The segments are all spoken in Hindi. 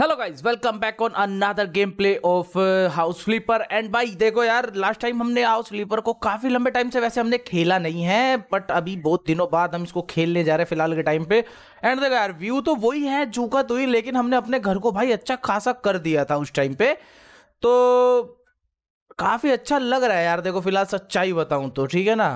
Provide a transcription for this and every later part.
Hello guys welcome back on another game play of House Flipper and भाई देखो यार लास्ट टाइम हमने हाउस फ्लीपर को काफ़ी लंबे टाइम से वैसे हमने खेला नहीं है बट अभी बहुत दिनों बाद हम इसको खेलने जा रहे हैं फिलहाल के टाइम पे एंड देखो यार व्यू तो वही है झूका तो ही लेकिन हमने अपने घर को भाई अच्छा खासा कर दिया था उस टाइम पे तो काफ़ी अच्छा लग रहा है यार देखो फिलहाल सच्चाई बताऊँ तो ठीक है ना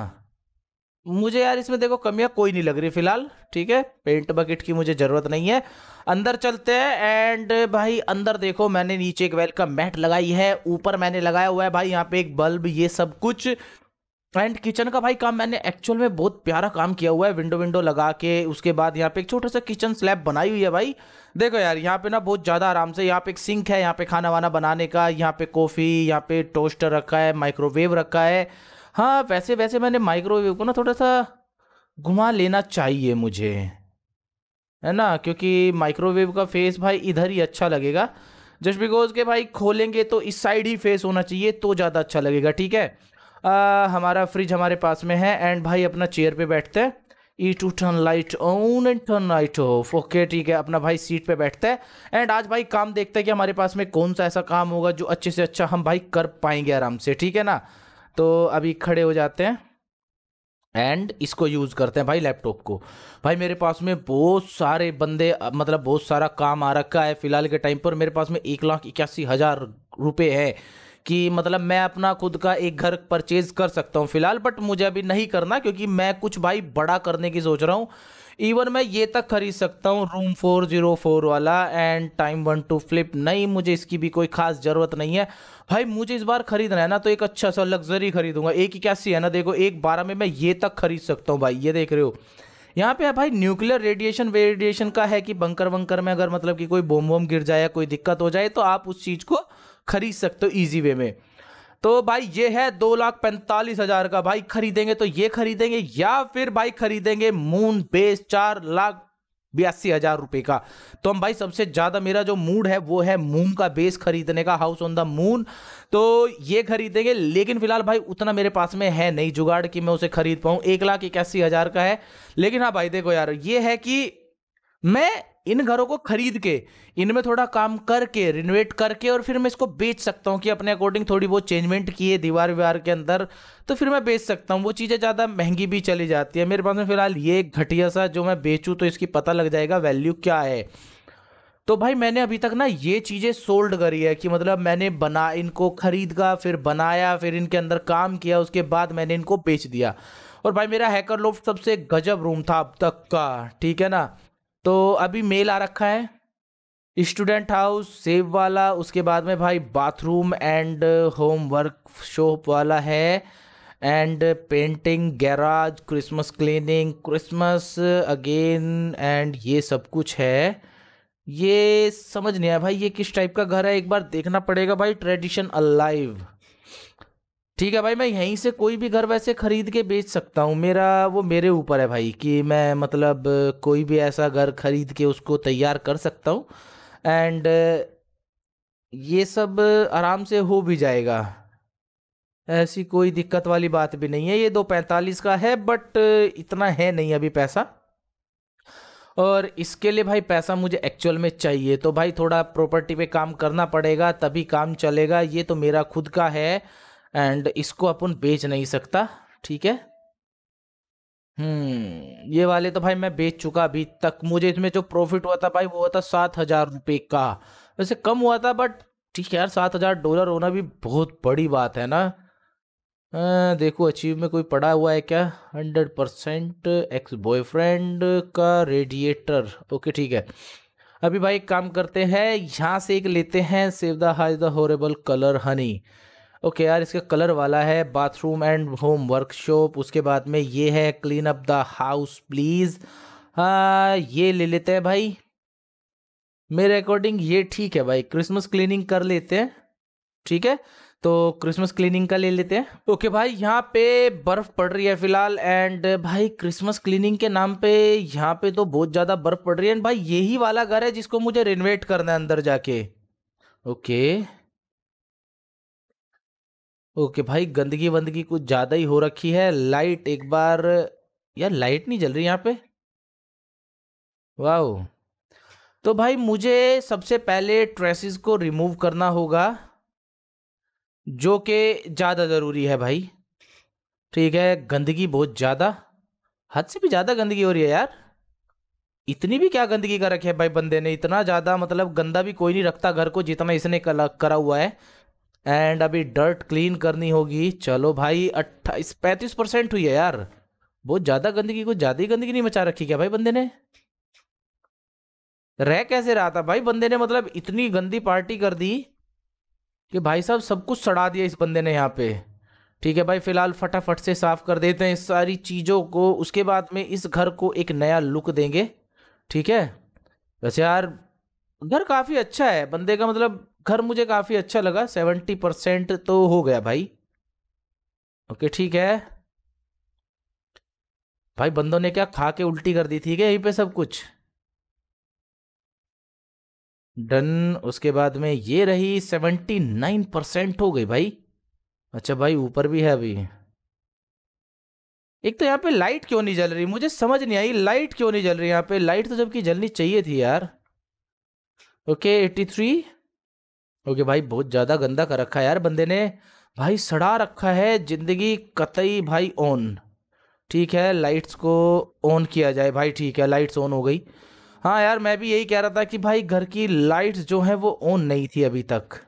मुझे यार इसमें देखो कमियां कोई नहीं लग रही फिलहाल ठीक है पेंट बकेट की मुझे ज़रूरत नहीं है अंदर चलते हैं एंड भाई अंदर देखो मैंने नीचे एक वेलकम मैट लगाई है ऊपर मैंने लगाया हुआ है भाई यहाँ पे एक बल्ब ये सब कुछ एंड किचन का भाई काम मैंने एक्चुअल में बहुत प्यारा काम किया हुआ है विंडो विंडो लगा के उसके बाद यहाँ पे एक छोटा सा किचन स्लैब बनाई हुई है भाई देखो यार यहाँ पे ना बहुत ज़्यादा आराम से यहाँ पे एक सिंक है यहाँ पे खाना वाना बनाने का यहाँ पे कॉफ़ी यहाँ पे टोस्टर रखा है माइक्रोवेव रखा है हाँ वैसे वैसे मैंने माइक्रोवेव को ना थोड़ा सा घुमा लेना चाहिए मुझे है ना क्योंकि माइक्रोवेव का फेस भाई इधर ही अच्छा लगेगा जस्ट बिकॉज के भाई खोलेंगे तो इस साइड ही फेस होना चाहिए तो ज़्यादा अच्छा लगेगा ठीक है आ, हमारा फ्रिज हमारे पास में है एंड भाई अपना चेयर पे बैठते हैं E to turn light on and turn light off okay ठीक है अपना भाई सीट पे बैठता है एंड आज भाई काम देखते हैं कि हमारे पास में कौन सा ऐसा काम होगा जो अच्छे से अच्छा हम भाई कर पाएंगे आराम से ठीक है ना तो अभी खड़े हो जाते हैं एंड इसको यूज़ करते हैं भाई लैपटॉप को भाई मेरे पास में बहुत सारे बंदे मतलब बहुत सारा काम आ रखा है फ़िलहाल के टाइम पर मेरे पास में एक लाख इक्यासी हज़ार रुपये है कि मतलब मैं अपना खुद का एक घर परचेज़ कर सकता हूँ फ़िलहाल बट मुझे अभी नहीं करना क्योंकि मैं कुछ भाई बड़ा करने की सोच रहा हूँ इवन मैं ये तक खरीद सकता हूँ रूम फोर जीरो फोर वाला and time one two flip नहीं मुझे इसकी भी कोई खास ज़रूरत नहीं है भाई मुझे इस बार खरीदना है ना तो एक अच्छा सा लग्जरी खरीदूंगा एक इक्यासी है ना देखो एक बारह में मैं ये तक खरीद सकता हूँ भाई ये देख रहे हो यहाँ पे भाई न्यूक्लियर रेडिएशन वेडिएशन का है कि बंकर वंकर में अगर मतलब कि कोई बोम वोम गिर जाए या कोई दिक्कत हो जाए तो आप उस चीज़ को खरीद सकते हो ईजी वे में तो भाई ये है दो लाख पैंतालीस हजार का भाई खरीदेंगे तो ये खरीदेंगे या फिर भाई खरीदेंगे मून बेस चार लाख बयासी हजार रुपए का तो हम भाई सबसे ज़्यादा मेरा जो मूड है वो है मून का बेस खरीदने का हाउस ऑन द मून तो ये खरीदेंगे लेकिन फिलहाल भाई उतना मेरे पास में है नहीं जुगाड़ कि मैं उसे खरीद पाऊं एक लाख इक्यासी हज़ार का है लेकिन हाँ भाई देखो यार ये है कि मैं इन घरों को खरीद के इनमें थोड़ा काम करके रिनोवेट करके और फिर मैं इसको बेच सकता हूँ कि अपने अकॉर्डिंग थोड़ी बहुत चेंजमेंट किए दीवार विवार के अंदर तो फिर मैं बेच सकता हूँ वो चीज़ें ज़्यादा महंगी भी चली जाती है मेरे पास में फिलहाल ये एक घटिया सा जो मैं बेचूँ तो इसकी पता लग जाएगा वैल्यू क्या है तो भाई मैंने अभी तक ना ये चीज़ें सोल्ड करी है कि मतलब मैंने बना इनको ख़रीद का फिर बनाया फिर इनके अंदर काम किया उसके बाद मैंने इनको बेच दिया और भाई मेरा हैकर लोफ सबसे गजब रूम था अब तक का ठीक है ना तो अभी मेल आ रखा है स्टूडेंट हाउस सेव वाला उसके बाद में भाई बाथरूम एंड होमवर्क शॉप वाला है and painting garage Christmas cleaning Christmas again and ये सब कुछ है ये समझ नहीं आया भाई ये किस टाइप का घर है एक बार देखना पड़ेगा भाई ट्रेडिशन अलाइव ठीक है भाई मैं यहीं से कोई भी घर वैसे खरीद के बेच सकता हूँ मेरा वो मेरे ऊपर है भाई कि मैं मतलब कोई भी ऐसा घर खरीद के उसको तैयार कर सकता हूँ एंड ये सब आराम से हो भी जाएगा ऐसी कोई दिक्कत वाली बात भी नहीं है ये दो पैंतालीस का है बट इतना है नहीं अभी पैसा और इसके लिए भाई पैसा मुझे एक्चुअल में चाहिए तो भाई थोड़ा प्रॉपर्टी पे काम करना पड़ेगा तभी काम चलेगा ये तो मेरा खुद का है एंड इसको अपन बेच नहीं सकता ठीक है हम्म ये वाले तो भाई मैं बेच चुका अभी तक मुझे इसमें जो प्रॉफिट हुआ था भाई वो हुआ था सात हजार रुपये का वैसे कम हुआ था बट ठीक है यार सात हजार डॉलर होना भी बहुत बड़ी बात है ना आ, देखो अचीव में कोई पड़ा हुआ है क्या हंड्रेड परसेंट एक्स बॉयफ्रेंड का रेडिएटर ओके ठीक है अभी भाई एक काम करते हैं यहाँ से एक लेते हैं save the highs the horrible colour honey okay यार इसका कलर वाला है बाथरूम एंड होम वर्कशॉप उसके बाद में ये है clean up the house please हाँ ये ले लेते हैं भाई मेरे अकॉर्डिंग ये ठीक है भाई क्रिसमस क्लीनिंग कर लेते हैं ठीक है तो क्रिसमस क्लीनिंग का ले लेते हैं ओके okay भाई यहाँ पे बर्फ़ पड़ रही है फिलहाल एंड भाई क्रिसमस क्लीनिंग के नाम पे यहाँ पे तो बहुत ज़्यादा बर्फ़ पड़ रही है एंड भाई यही वाला घर है जिसको मुझे रिनोवेट करना है अंदर जाके ओके okay. ओके भाई गंदगी वंदगी कुछ ज़्यादा ही हो रखी है लाइट एक बार यार लाइट नहीं जल रही यहाँ पे वाह तो भाई मुझे सबसे पहले ट्रेसिस को रिमूव करना होगा जो कि ज़्यादा ज़रूरी है भाई ठीक है गंदगी बहुत ज़्यादा हद से भी ज़्यादा गंदगी हो रही है यार इतनी भी क्या गंदगी कर रखी है भाई बंदे ने इतना ज़्यादा मतलब गंदा भी कोई नहीं रखता घर को जितना इसने करा हुआ है एंड अभी डर्ट क्लीन करनी होगी चलो भाई अट्ठाईस पैंतीस परसेंट हुई है यार बहुत ज़्यादा गंदगी कुछ ज़्यादा ही गंदगी नहीं मचा रखी क्या भाई बंदे ने रह कैसे रहा था भाई बंदे ने मतलब इतनी गंदी पार्टी कर दी कि भाई साहब सब कुछ सड़ा दिया इस बंदे ने यहाँ पे ठीक है भाई फिलहाल फटाफट से साफ़ कर देते हैं इस सारी चीज़ों को उसके बाद में इस घर को एक नया लुक देंगे ठीक है वैसे यार घर काफ़ी अच्छा है बंदे का मतलब घर मुझे काफ़ी अच्छा लगा सेवेंटी परसेंट तो हो गया भाई ओके ठीक है भाई बंदों ने क्या खा के उल्टी कर दी थी क्या यहीं पे सब कुछ डन उसके बाद में ये रही सेवेंटी नाइन परसेंट हो गई भाई अच्छा भाई ऊपर भी है अभी एक तो यहाँ पे लाइट क्यों नहीं जल रही मुझे समझ नहीं आई लाइट क्यों नहीं जल रही यहाँ पे लाइट तो जबकि जलनी चाहिए थी यार ओके एट्टी थ्री ओके भाई बहुत ज़्यादा गंदा कर रखा है यार बंदे ने भाई सड़ा रखा है ज़िंदगी कतई भाई ऑन ठीक है लाइट्स को ऑन किया जाए भाई ठीक है लाइट्स ऑन हो गई हाँ यार मैं भी यही कह रहा था कि भाई घर की लाइट्स जो है वो ऑन नहीं थी अभी तक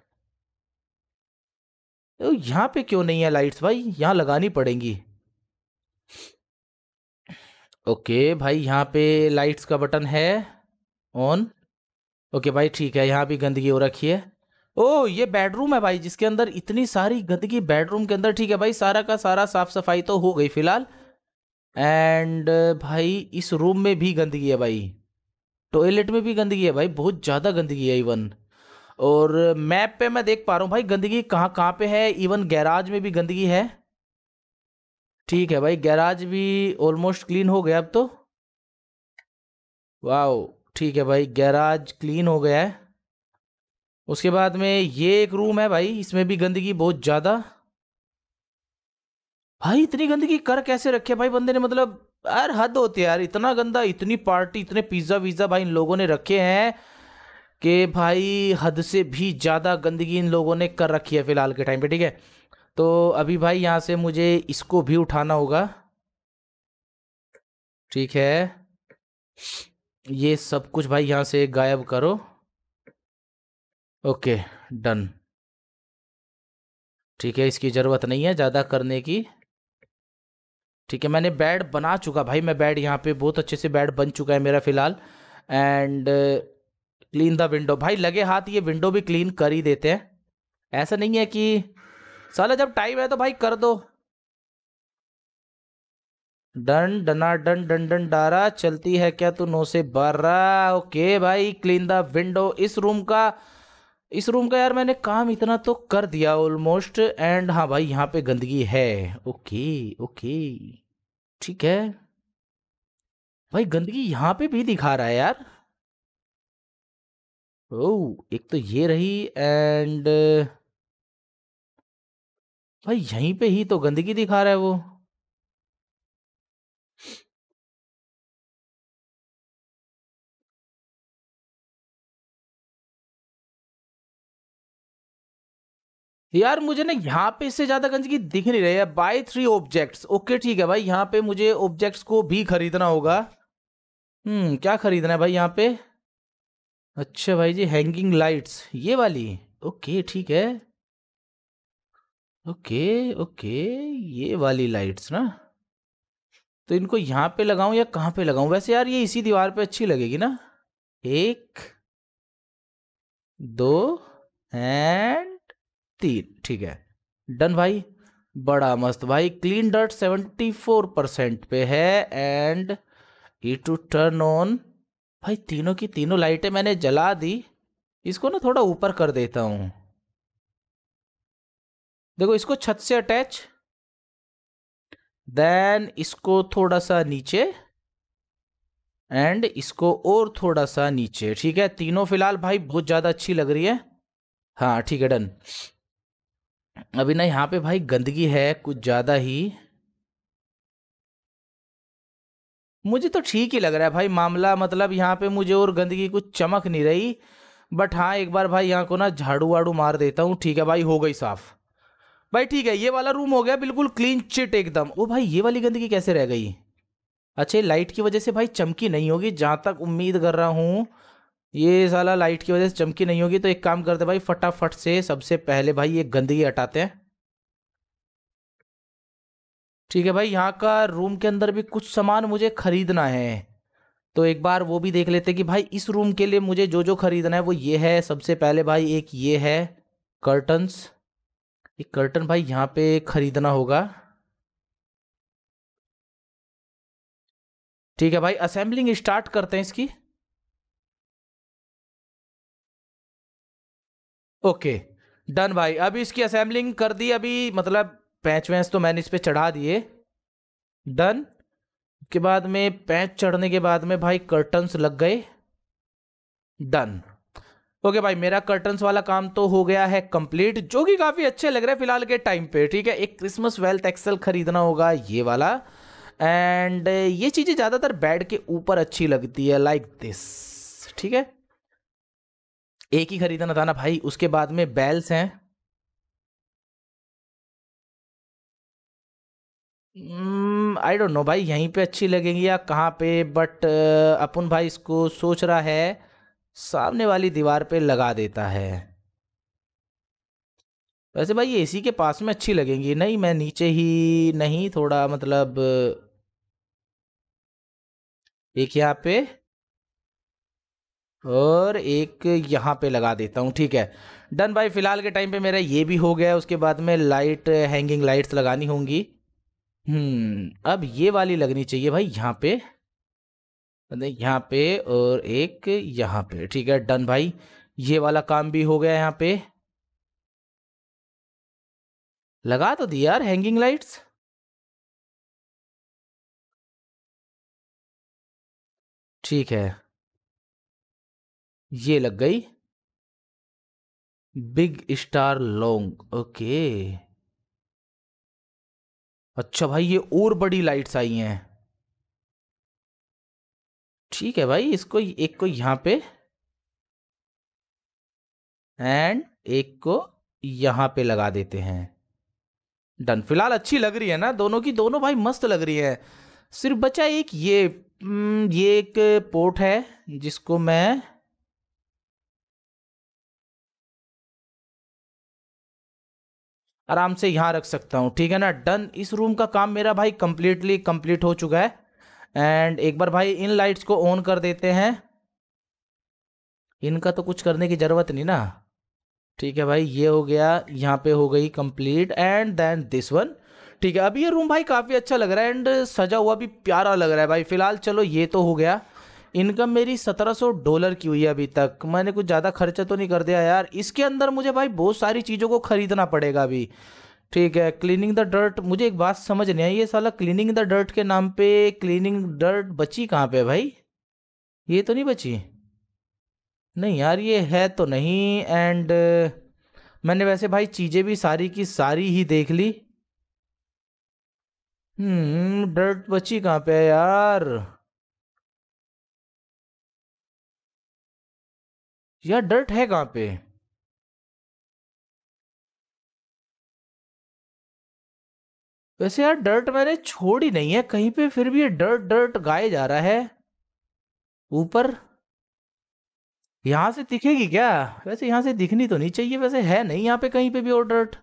तो यहाँ पे क्यों नहीं है लाइट्स भाई यहाँ लगानी पड़ेंगी ओके भाई यहाँ पे लाइट्स का बटन है ऑन ओके भाई ठीक है यहाँ भी गंदगी हो रखी है ओ ये बेडरूम है भाई जिसके अंदर इतनी सारी गंदगी बेडरूम के अंदर ठीक है भाई सारा का सारा साफ सफाई तो हो गई फिलहाल एंड भाई इस रूम में भी गंदगी है भाई टॉयलेट में भी गंदगी है भाई बहुत ज़्यादा गंदगी है इवन और मैप पे मैं देख पा रहा हूँ भाई गंदगी कहाँ कहाँ पे है इवन गैराज में भी गंदगी है ठीक है भाई गैराज भी ऑलमोस्ट क्लीन हो गया अब तो वाह ठीक है भाई गैराज क्लीन हो गया है उसके बाद में ये एक रूम है भाई इसमें भी गंदगी बहुत ज़्यादा भाई इतनी गंदगी कर कैसे रखे भाई बंदे ने मतलब यार हद होती है यार इतना गंदा इतनी पार्टी इतने पिज़्ज़ा विज़्ज़ा भाई इन लोगों ने रखे हैं कि भाई हद से भी ज़्यादा गंदगी इन लोगों ने कर रखी है फ़िलहाल के टाइम पे ठीक है तो अभी भाई यहाँ से मुझे इसको भी उठाना होगा ठीक है ये सब कुछ भाई यहाँ से गायब करो ओके डन ठीक है इसकी ज़रूरत नहीं है ज़्यादा करने की ठीक है मैंने बेड बना चुका भाई मैं बेड यहाँ पे बहुत अच्छे से बेड बन चुका है मेरा फ़िलहाल एंड क्लीन द विंडो भाई लगे हाथ ये विंडो भी क्लीन कर ही देते हैं ऐसा नहीं है कि साला जब टाइम है तो भाई कर दो डन डना डन डन डन डारा चलती है क्या तू नौ से बारह ओके भाई क्लीन द विंडो इस रूम का इस रूम का यार मैंने काम इतना तो कर दिया ऑलमोस्ट एंड हाँ भाई यहाँ पे गंदगी है ओके ओके ठीक है भाई गंदगी यहाँ पे भी दिखा रहा है यार ओ oh, एक तो ये रही एंड भाई यहीं पे ही तो गंदगी दिखा रहा है वो यार मुझे ना यहाँ पे इससे ज़्यादा गंजगी दिख नहीं रही है बाय थ्री ऑब्जेक्ट्स ओके ठीक है भाई यहाँ पे मुझे ऑब्जेक्ट्स को भी खरीदना होगा हम्म क्या खरीदना है भाई यहाँ पे अच्छा भाई जी हैंगिंग लाइट्स ये वाली ओके ठीक है ओके ओके ये वाली लाइट्स ना तो इनको यहाँ पे लगाऊं या कहाँ पे लगाऊं वैसे यार ये इसी दीवार पे अच्छी लगेगी ना एक दो एंड तीन ठीक है डन भाई बड़ा मस्त भाई clean dirt seventy four percent पे है and E to turn on भाई तीनों की तीनों लाइटें मैंने जला दी इसको ना थोड़ा ऊपर कर देता हूँ देखो इसको छत से अटैच देन इसको थोड़ा सा नीचे एंड इसको और थोड़ा सा नीचे ठीक है तीनों फिलहाल भाई बहुत ज़्यादा अच्छी लग रही है हाँ ठीक है डन अभी ना यहाँ पे भाई गंदगी है कुछ ज़्यादा ही मुझे तो ठीक ही लग रहा है भाई मामला मतलब यहाँ पे मुझे और गंदगी कुछ चमक नहीं रही बट हाँ एक बार भाई यहाँ को ना झाड़ू वाड़ू मार देता हूँ ठीक है भाई हो गई साफ भाई ठीक है ये वाला रूम हो गया बिल्कुल क्लीन चिट एकदम ओ भाई ये वाली गंदगी कैसे रह गई अच्छा लाइट की वजह से भाई चमकी नहीं होगी जहाँ तक उम्मीद कर रहा हूँ ये साला लाइट की वजह से चमकी नहीं होगी तो एक काम करते भाई फटाफट से सबसे पहले भाई ये गंदगी हटाते हैं ठीक है भाई यहाँ का रूम के अंदर भी कुछ सामान मुझे खरीदना है तो एक बार वो भी देख लेते कि भाई इस रूम के लिए मुझे जो जो खरीदना है वो ये है सबसे पहले भाई एक ये है कर्टन्स ये कर्टन भाई यहाँ पे खरीदना होगा ठीक है भाई असेंबलिंग स्टार्ट करते हैं इसकी ओके डन भाई अभी इसकी असेंबलिंग कर दी अभी मतलब पैंच वैंस तो मैंने इस पर चढ़ा दिए डन के बाद में पैंच चढ़ने के बाद में भाई कर्टन्स लग गए डन ओके भाई मेरा कर्टन्स वाला काम तो हो गया है कंप्लीट जो कि काफ़ी अच्छे लग रहे हैं फिलहाल के टाइम पे ठीक है एक क्रिसमस वेल्थ एक्सेल खरीदना होगा ये वाला एंड ये चीज़ें ज़्यादातर बेड के ऊपर अच्छी लगती है लाइक like दिस ठीक है एक ही खरीदना था ना भाई उसके बाद में बैल्स हैं आई डोंट नो भाई यहीं पे अच्छी लगेंगी या कहाँ पे बट uh, अपन भाई इसको सोच रहा है सामने वाली दीवार पे लगा देता है वैसे भाई ए सी के पास में अच्छी लगेंगी नहीं मैं नीचे ही नहीं थोड़ा मतलब एक यहाँ पे और एक यहाँ पे लगा देता हूँ ठीक है डन भाई फ़िलहाल के टाइम पे मेरा ये भी हो गया उसके बाद में लाइट हैंगिंग लाइट्स लगानी होंगी हम्म अब ये वाली लगनी चाहिए भाई यहाँ पे यहाँ पे और एक यहाँ पे ठीक है डन भाई ये वाला काम भी हो गया यहाँ पे लगा तो दी यार हैंगिंग लाइट्स ठीक है ये लग गई बिग स्टार लॉन्ग ओके अच्छा भाई ये और बड़ी लाइट्स आई हैं ठीक है भाई इसको एक को यहां पे एंड एक को यहां पे लगा देते हैं डन फिलहाल अच्छी लग रही है ना दोनों की दोनों भाई मस्त लग रही है सिर्फ बचा एक ये ये एक पोर्ट है जिसको मैं आराम से यहाँ रख सकता हूँ ठीक है ना डन इस रूम का काम मेरा भाई कम्प्लीटली कम्प्लीट हो चुका है एंड एक बार भाई इन लाइट्स को ऑन कर देते हैं इनका तो कुछ करने की ज़रूरत नहीं ना ठीक है भाई ये हो गया यहाँ पे हो गई complete and then this one ठीक है अब ये रूम भाई काफ़ी अच्छा लग रहा है एंड सजा हुआ भी प्यारा लग रहा है भाई फिलहाल चलो ये तो हो गया इनकम मेरी 1700 डॉलर की हुई है अभी तक मैंने कुछ ज़्यादा खर्चा तो नहीं कर दिया यार इसके अंदर मुझे भाई बहुत सारी चीज़ों को खरीदना पड़ेगा अभी ठीक है क्लीनिंग द डर्ट मुझे एक बात समझ नहीं आई ये साला क्लीनिंग द डर्ट के नाम पे क्लीनिंग डर्ट बची कहाँ पे भाई ये तो नहीं बची नहीं यार ये है तो नहीं एंड मैंने वैसे भाई चीज़ें भी सारी की सारी ही देख ली हम्म डर्ट बची कहाँ पे है यार यार डर्ट है कहाँ पे वैसे यार डर्ट मैंने छोड़ ही नहीं है कहीं पे फिर भी ये डर्ट डर्ट गाए जा रहा है ऊपर यहां से दिखेगी क्या वैसे यहां से दिखनी तो नहीं चाहिए वैसे है नहीं यहाँ पे कहीं पे भी और dirt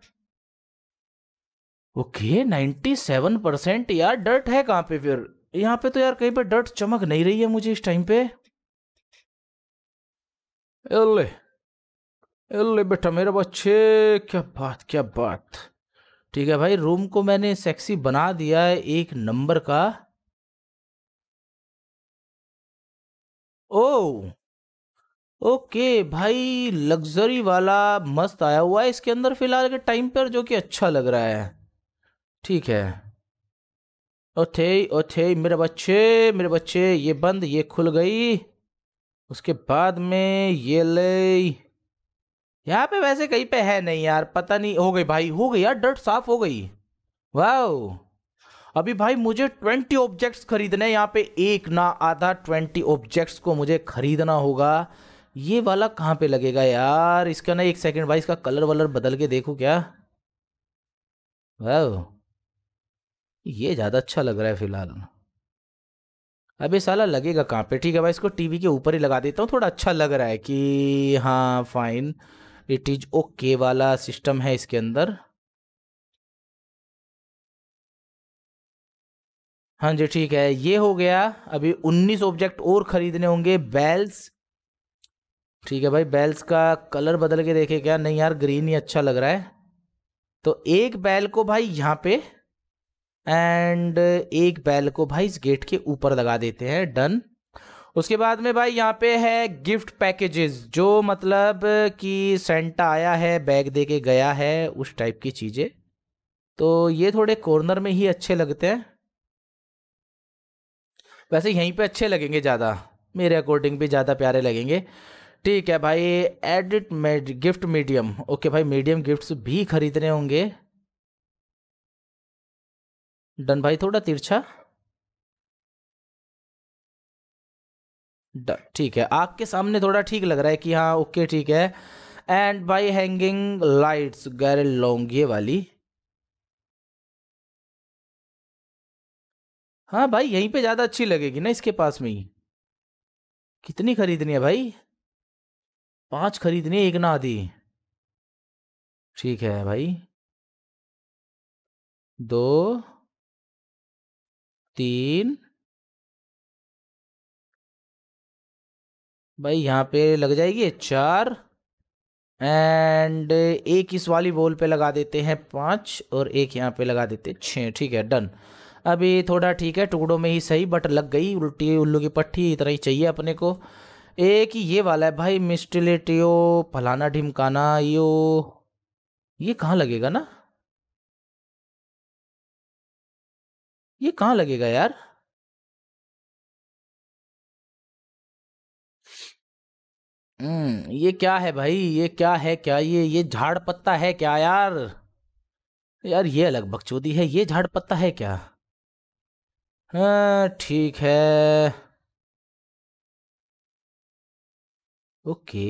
okay ninety seven percent यार डर्ट है कहाँ पे फिर यहाँ पे तो यार कहीं पे डर्ट चमक नहीं रही है मुझे इस टाइम पे एल्ले एल्ले बेटा मेरा बच्चे क्या बात क्या बात ठीक है भाई रूम को मैंने सेक्सी बना दिया है एक नंबर का ओ ओके भाई लग्जरी वाला मस्त आया हुआ है इसके अंदर फिलहाल के टाइम पर जो कि अच्छा लग रहा है ठीक है ओथे ओथे मेरे बच्चे मेरे बच्चे ये बंद ये खुल गई उसके बाद में ये ले यहाँ पे वैसे कहीं पे है नहीं यार पता नहीं हो गई भाई हो गई यार डर्ट साफ हो गई वाह अभी भाई मुझे ट्वेंटी ऑब्जेक्ट्स खरीदने यहाँ पे एक ना आधा ट्वेंटी ऑब्जेक्ट्स को मुझे खरीदना होगा ये वाला कहाँ पे लगेगा यार इसका ना एक सेकंड भाई इसका कलर वलर बदल के देखो क्या वाह ये ज़्यादा अच्छा लग रहा है फिलहाल अबे साला लगेगा कहाँ पे ठीक है भाई इसको टीवी के ऊपर ही लगा देता हूँ थोड़ा अच्छा लग रहा है कि हाँ फाइन इट इज ओके वाला सिस्टम है इसके अंदर हाँ जी ठीक है ये हो गया अभी 19 ऑब्जेक्ट और खरीदने होंगे बेल्स ठीक है भाई बेल्स का कलर बदल के देखे क्या नहीं यार ग्रीन ही अच्छा लग रहा है तो एक बैल को भाई यहाँ पे एंड एक बैल को भाई इस गेट के ऊपर लगा देते हैं डन उसके बाद में भाई यहाँ पे है गिफ्ट पैकेजेस जो मतलब कि सेंटा आया है बैग दे के गया है उस टाइप की चीज़ें तो ये थोड़े कॉर्नर में ही अच्छे लगते हैं वैसे यहीं पे अच्छे लगेंगे ज़्यादा मेरे अकॉर्डिंग भी ज़्यादा प्यारे लगेंगे ठीक है भाई edit made gift medium okay भाई मीडियम गिफ्ट्स भी खरीदने होंगे डन भाई थोड़ा तिरछा डन ठीक है आग के सामने थोड़ा ठीक लग रहा है कि हाँ ओके ठीक है एंड भाई हैंगिंग लाइट्स गैर लॉन्ग ये वाली हाँ भाई यहीं पे ज़्यादा अच्छी लगेगी ना इसके पास में ही कितनी खरीदनी है भाई पांच खरीदनी है एक ना आधी ठीक है भाई दो तीन भाई यहाँ पे लग जाएगी चार एंड एक इस वाली बॉल पे लगा देते हैं पाँच और एक यहाँ पे लगा देते हैं छः ठीक है डन अभी थोड़ा ठीक है टुकड़ों में ही सही बट लग गई उल्टी उल्लू की पट्टी इतना ही चाहिए अपने को एक ये वाला है भाई मिस्टिलेटियो फलाना ढिमकाना यो ये कहाँ लगेगा ना ये कहां लगेगा यार हम्म ये क्या है भाई ये क्या है क्या ये ये झाड़ पत्ता है क्या यार यार ये अलग बकचोदी है ये झाड़ पत्ता है क्या हाँ, ठीक है ओके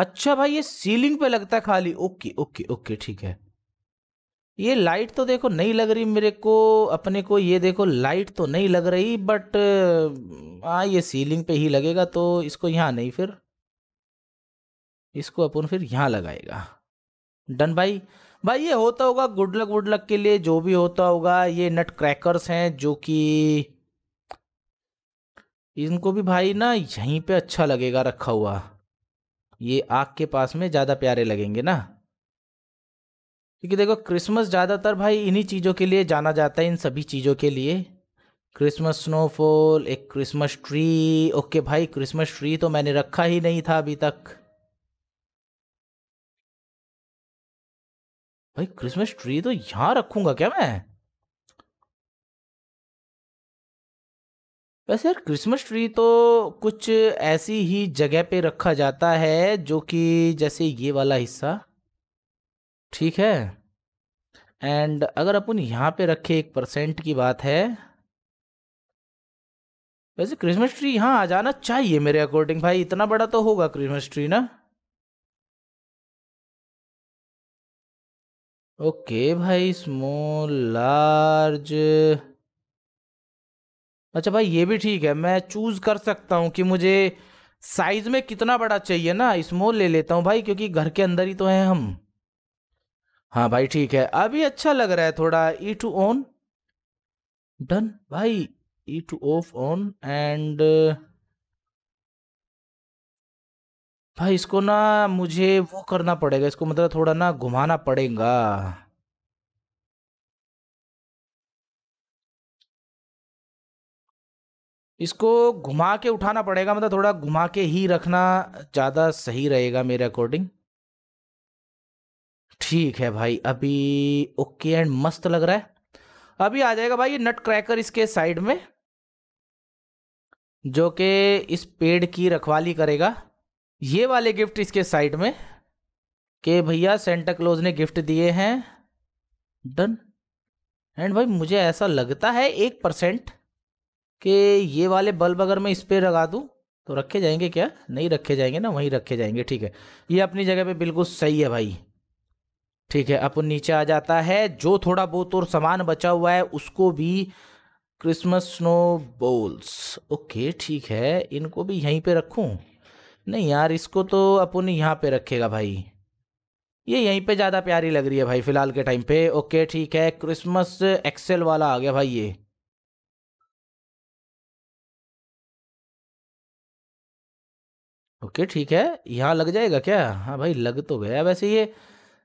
अच्छा भाई ये सीलिंग पे लगता है खाली ओके ओके ओके ठीक है ये लाइट तो देखो नहीं लग रही मेरे को अपने को ये देखो लाइट तो नहीं लग रही बट हाँ ये सीलिंग पे ही लगेगा तो इसको यहाँ नहीं फिर इसको अपन फिर यहाँ लगाएगा डन भाई भाई ये होता होगा गुड लक वुड लक के लिए जो भी होता होगा ये नट क्रैकर्स हैं जो कि इनको भी भाई ना यहीं पे अच्छा लगेगा रखा हुआ ये आग के पास में ज़्यादा प्यारे लगेंगे ना क्योंकि देखो क्रिसमस ज़्यादातर भाई इन्हीं चीज़ों के लिए जाना जाता है इन सभी चीज़ों के लिए क्रिसमस स्नोफॉल एक क्रिसमस ट्री ओके भाई क्रिसमस ट्री तो मैंने रखा ही नहीं था अभी तक भाई क्रिसमस ट्री तो यहाँ रखूंगा क्या मैं वैसे यार क्रिसमस ट्री तो कुछ ऐसी ही जगह पे रखा जाता है जो कि जैसे ये वाला हिस्सा ठीक है एंड अगर अपन यहाँ पे रखे एक परसेंट की बात है वैसे क्रिसमस ट्री यहाँ आ जाना चाहिए मेरे अकॉर्डिंग भाई इतना बड़ा तो होगा क्रिसमस ट्री ना ओके भाई स्मॉल लार्ज अच्छा भाई ये भी ठीक है मैं चूज कर सकता हूँ कि मुझे साइज में कितना बड़ा चाहिए ना स्मॉल ले लेता हूँ भाई क्योंकि घर के अंदर ही तो हैं हम हाँ भाई ठीक है अभी अच्छा लग रहा है थोड़ा ई टू ऑन डन भाई E to off on and भाई इसको ना मुझे वो करना पड़ेगा इसको मतलब थोड़ा ना घुमाना पड़ेगा इसको घुमा के उठाना पड़ेगा मतलब थोड़ा घुमा के ही रखना ज़्यादा सही रहेगा मेरे अकॉर्डिंग ठीक है भाई अभी ओके एंड मस्त लग रहा है अभी आ जाएगा भाई ये नट क्रैकर इसके साइड में जो कि इस पेड़ की रखवाली करेगा ये वाले गिफ्ट इसके साइड में के भैया सेंटा क्लोज ने गिफ्ट दिए हैं डन एंड भाई मुझे ऐसा लगता है एक परसेंट कि ये वाले बल्ब अगर मैं इस पर लगा दूँ तो रखे जाएंगे क्या नहीं रखे जाएंगे ना वहीं रखे जाएंगे ठीक है ये अपनी जगह पे बिल्कुल सही है भाई ठीक है अपन नीचे आ जाता है जो थोड़ा बहुत और सामान बचा हुआ है उसको भी क्रिसमस स्नो बोल्स ओके ठीक है इनको भी यहीं पे रखूं नहीं यार इसको तो अपन यहाँ पे रखेगा भाई ये यहीं पे ज़्यादा प्यारी लग रही है भाई फ़िलहाल के टाइम पे ओके ठीक है क्रिसमस एक्सेल वाला आ गया भाई ये ओके ठीक है यहाँ लग जाएगा क्या हाँ भाई लग तो गया वैसे ये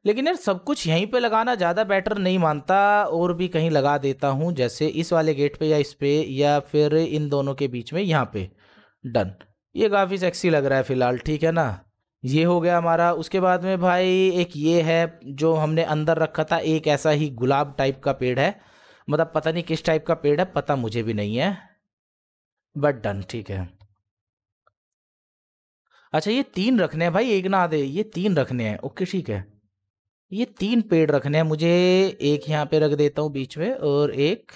लेकिन यार सब कुछ यहीं पे लगाना ज़्यादा बेटर नहीं मानता और भी कहीं लगा देता हूँ जैसे इस वाले गेट पे या इस पे या फिर इन दोनों के बीच में यहाँ पे डन ये काफ़ी सेक्सी लग रहा है फ़िलहाल ठीक है ना ये हो गया हमारा उसके बाद में भाई एक ये है जो हमने अंदर रखा था एक ऐसा ही गुलाब टाइप का पेड़ है मतलब पता नहीं किस टाइप का पेड़ है पता मुझे भी नहीं है बट डन ठीक है अच्छा ये तीन रखने हैं भाई एक ना दे ये तीन रखने हैं ओके ठीक है ये तीन पेड़ रखने हैं मुझे एक यहाँ पे रख देता हूँ बीच में और एक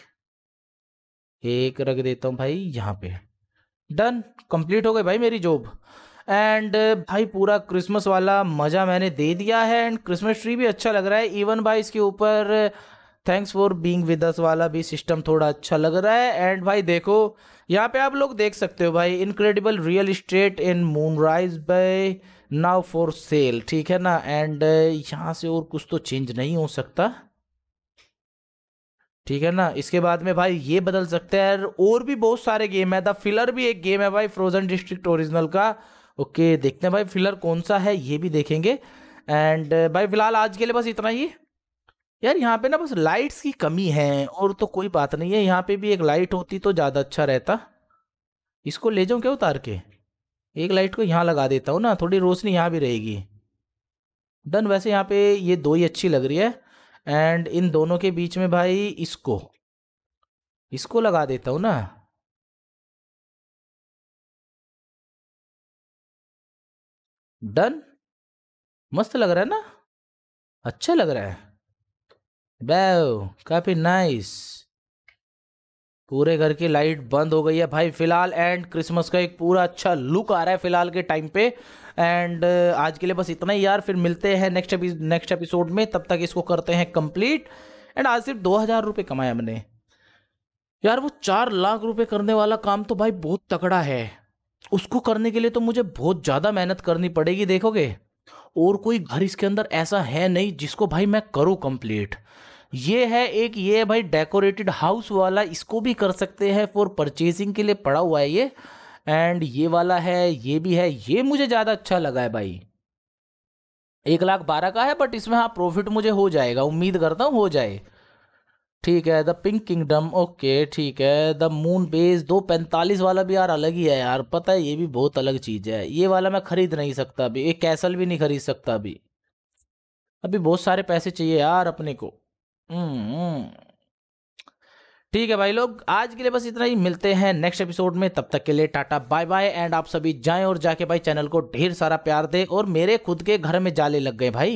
एक रख देता हूँ भाई यहाँ पे डन कंप्लीट हो गई भाई मेरी जॉब एंड भाई पूरा क्रिसमस वाला मज़ा मैंने दे दिया है एंड क्रिसमस ट्री भी अच्छा लग रहा है इवन भाई इसके ऊपर thanks for being with us वाला भी सिस्टम थोड़ा अच्छा लग रहा है एंड भाई देखो यहाँ पे आप लोग देख सकते हो भाई incredible real estate in moon rise buy now for sale ठीक है ना एंड यहाँ से और कुछ तो चेंज नहीं हो सकता ठीक है ना इसके बाद में भाई ये बदल सकते हैं और भी बहुत सारे गेम है द फिलर भी एक गेम है भाई फ्रोजन डिस्ट्रिक्ट ओरिजिनल का ओके देखते हैं भाई फिलर कौन सा है ये भी देखेंगे एंड भाई फिलहाल आज के लिए बस इतना ही यार यहाँ पे ना बस लाइट्स की कमी है और तो कोई बात नहीं है यहाँ पे भी एक लाइट होती तो ज़्यादा अच्छा रहता इसको ले जाऊँ क्या उतार के एक लाइट को यहाँ लगा देता हूँ ना थोड़ी रोशनी यहाँ भी रहेगी डन वैसे यहाँ पे ये दो ही अच्छी लग रही है एंड इन दोनों के बीच में भाई इसको इसको लगा देता हूँ ना डन मस्त लग रहा है ना अच्छा लग रहा है बैव काफ़ी नाइस पूरे घर की लाइट बंद हो गई है भाई फिलहाल एंड क्रिसमस का एक पूरा अच्छा लुक आ रहा है फिलहाल के टाइम पे एंड आज के लिए बस इतना ही यार फिर मिलते हैं नेक्स्ट नेक्स्ट एपिसोड में तब तक इसको करते हैं कंप्लीट एंड आज सिर्फ दो हज़ार रुपये कमाया मैंने यार वो चार लाख रुपए करने वाला काम तो भाई बहुत तकड़ा है उसको करने के लिए तो मुझे बहुत ज़्यादा मेहनत करनी पड़ेगी देखोगे और कोई घर इसके अंदर ऐसा है नहीं जिसको भाई मैं करूँ कंप्लीट ये है एक ये भाई डेकोरेटेड हाउस वाला इसको भी कर सकते हैं फॉर परचेजिंग के लिए पड़ा हुआ है ये एंड ये वाला है ये भी है ये मुझे ज़्यादा अच्छा लगा है भाई एक लाख बारह का है बट इसमें हाँ प्रॉफिट मुझे हो जाएगा उम्मीद करता हूँ हो जाए ठीक है द पिंक किंगडम ओके ठीक है द मून बेस दो पैंतालीस वाला भी यार अलग ही है यार पता है ये भी बहुत अलग चीज़ है ये वाला मैं खरीद नहीं सकता अभी एक कैसल भी नहीं खरीद सकता अभी अभी बहुत सारे पैसे चाहिए यार अपने को हम्म, हम्म। ठीक है भाई लोग आज के लिए बस इतना ही मिलते हैं नेक्स्ट एपिसोड में तब तक के लिए टाटा बाय बाय एंड आप सभी जाएं और जाके भाई चैनल को ढेर सारा प्यार दे और मेरे खुद के घर में जाले लग गए भाई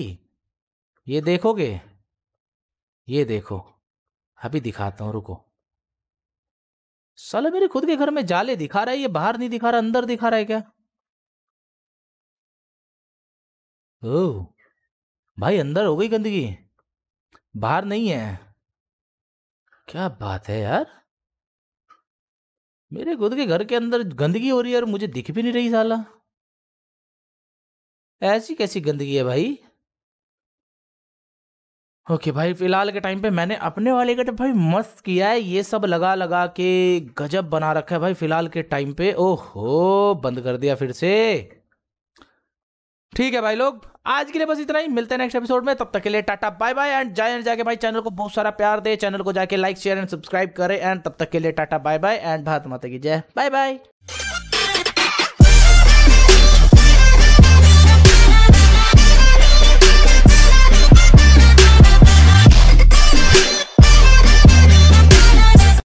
ये देखोगे ये देखो अभी दिखाता हूँ रुको साले मेरे खुद के घर में जाले दिखा रहा है ये बाहर नहीं दिखा रहा अंदर दिखा रहा है क्या ओ भाई अंदर हो गई गंदगी बाहर नहीं है क्या बात है यार मेरे खुद के घर के अंदर गंदगी हो रही है और मुझे दिख भी नहीं रही साला ऐसी कैसी गंदगी है भाई ओके भाई फिलहाल के टाइम पे मैंने अपने वाले का तो भाई मस्त किया है ये सब लगा लगा के गजब बना रखा है भाई फिलहाल के टाइम पे ओहो बंद कर दिया फिर से ठीक है भाई लोग आज के लिए बस इतना ही मिलते हैं नेक्स्ट एपिसोड में तब तक के लिए टाटा बाय बाय एंड जाए जाके भाई चैनल को बहुत सारा प्यार दे चैनल को जाके लाइक शेयर एंड सब्सक्राइब करें एंड तब तक के लिए tata bye bye and Bharat माता की जय बाय बाय